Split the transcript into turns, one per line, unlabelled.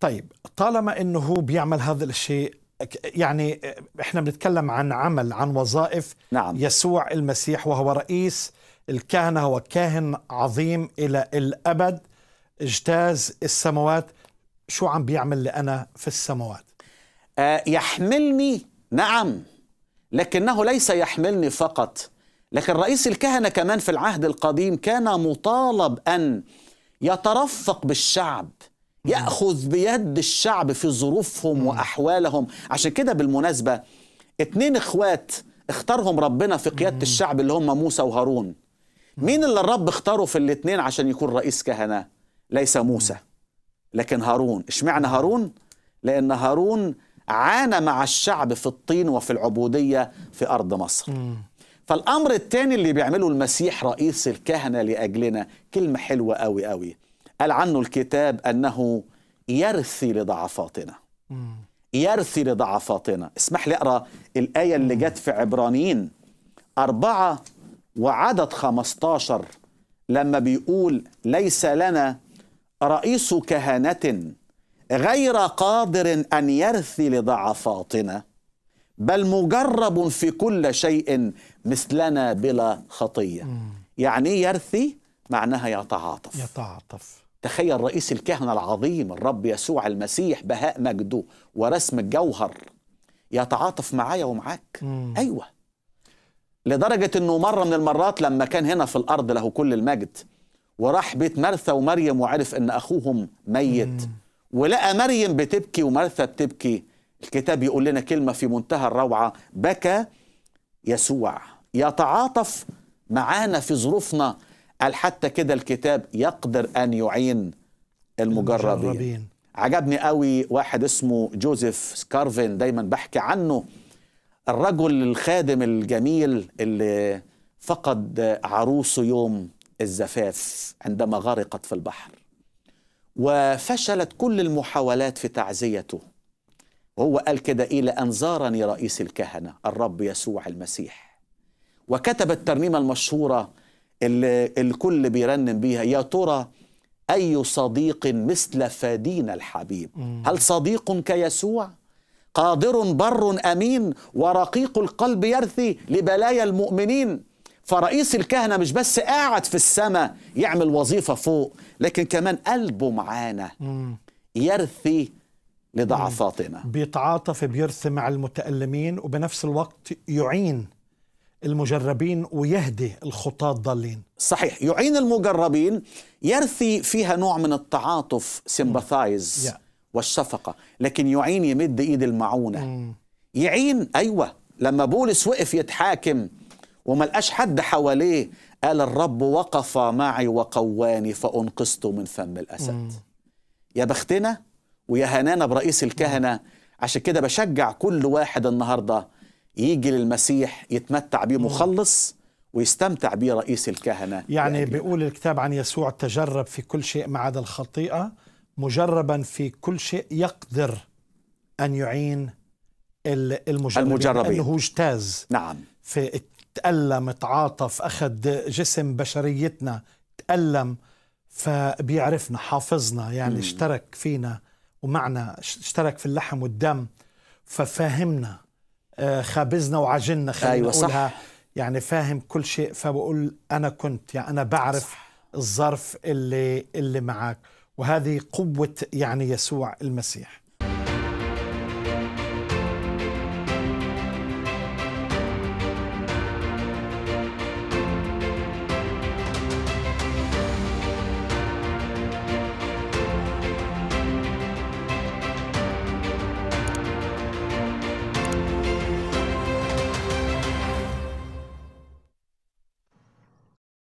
طيب طالما انه هو بيعمل هذا الشيء يعني احنا بنتكلم عن عمل عن وظائف نعم. يسوع المسيح وهو رئيس الكهنه هو كاهن عظيم الى الابد اجتاز السماوات شو عم بيعمل لي انا
في السماوات آه، يحملني نعم لكنه ليس يحملني فقط لكن رئيس الكهنه كمان في العهد القديم كان مطالب ان يترفق بالشعب ياخذ بيد الشعب في ظروفهم واحوالهم عشان كده بالمناسبه اتنين اخوات اختارهم ربنا في قياده الشعب اللي هم موسى وهارون مين اللي الرب اختاره في الاتنين عشان يكون رئيس كهنه ليس موسى لكن هارون اشمعنى هارون لان هارون عانى مع الشعب في الطين وفي العبوديه في ارض مصر فالامر الثاني اللي بيعمله المسيح رئيس الكهنه لاجلنا كلمه حلوه قوي قوي قال عنه الكتاب أنه يرثي لضعفاتنا يرثي لضعفاتنا اسمح لي أقرأ الآية اللي جت في عبرانيين أربعة وعدد 15 لما بيقول ليس لنا رئيس كهنة غير قادر أن يرثي لضعفاتنا بل مجرب في كل شيء مثلنا بلا خطية يعني إيه يرثي معناها يتعاطف
يتعاطف
تخيل رئيس الكهنة العظيم الرب يسوع المسيح بهاء مجده ورسم الجوهر يتعاطف معايا ومعاك أيوة لدرجة أنه مرة من المرات لما كان هنا في الأرض له كل المجد وراح بيت مرثا ومريم وعرف أن أخوهم ميت ولقى مريم بتبكي ومرثا بتبكي الكتاب يقول لنا كلمة في منتهى الروعة بكى يسوع يتعاطف معانا في ظروفنا قال حتى كده الكتاب يقدر أن يعين المجربين, المجربين. عجبني قوي واحد اسمه جوزيف سكارفين دايما بحكي عنه الرجل الخادم الجميل اللي فقد عروسه يوم الزفاف عندما غرقت في البحر وفشلت كل المحاولات في تعزيته وهو قال كده إلى إيه، أن زارني رئيس الكهنة الرب يسوع المسيح وكتب الترنيمة المشهورة اللي الكل بيرنم بيها يا ترى أي صديق مثل فادينا الحبيب هل صديق كيسوع؟ قادر بر أمين ورقيق القلب يرثي لبلايا المؤمنين فرئيس الكهنة مش بس قاعد في السماء يعمل وظيفة فوق لكن كمان قلبه معانا يرثي لضعفاتنا
بيتعاطف بيرثي مع المتألمين وبنفس الوقت يعين المجربين ويهدي الخطاة الضالين
صحيح يعين المجربين يرثي فيها نوع من التعاطف سيمباثايز mm. والشفقة لكن يعين يمد إيد المعونة mm. يعين أيوة لما بولس وقف يتحاكم وما لقاش حد حواليه قال الرب وقف معي وقواني فأنقذت من فم الأسد mm. يا بختنا ويا هنانا برئيس الكهنة عشان كده بشجع كل واحد النهارده يجي للمسيح يتمتع به مخلص ويستمتع به رئيس الكهنة
يعني, يعني بيقول الكتاب عن يسوع تجرب في كل شيء ما عدا الخطيئة مجربا في كل شيء يقدر أن يعين المجربين, المجربين. أنه اجتاز نعم في تألم تعاطف أخذ جسم بشريتنا تألم فبيعرفنا حافظنا يعني مم. اشترك فينا ومعنا اشترك في اللحم والدم ففاهمنا آه، خبزنا وعجلنا خلينا أيوة نقولها صح. يعني فاهم كل شيء فبقول انا كنت يعني انا بعرف صح. الظرف اللي اللي معك وهذه قوه يعني يسوع المسيح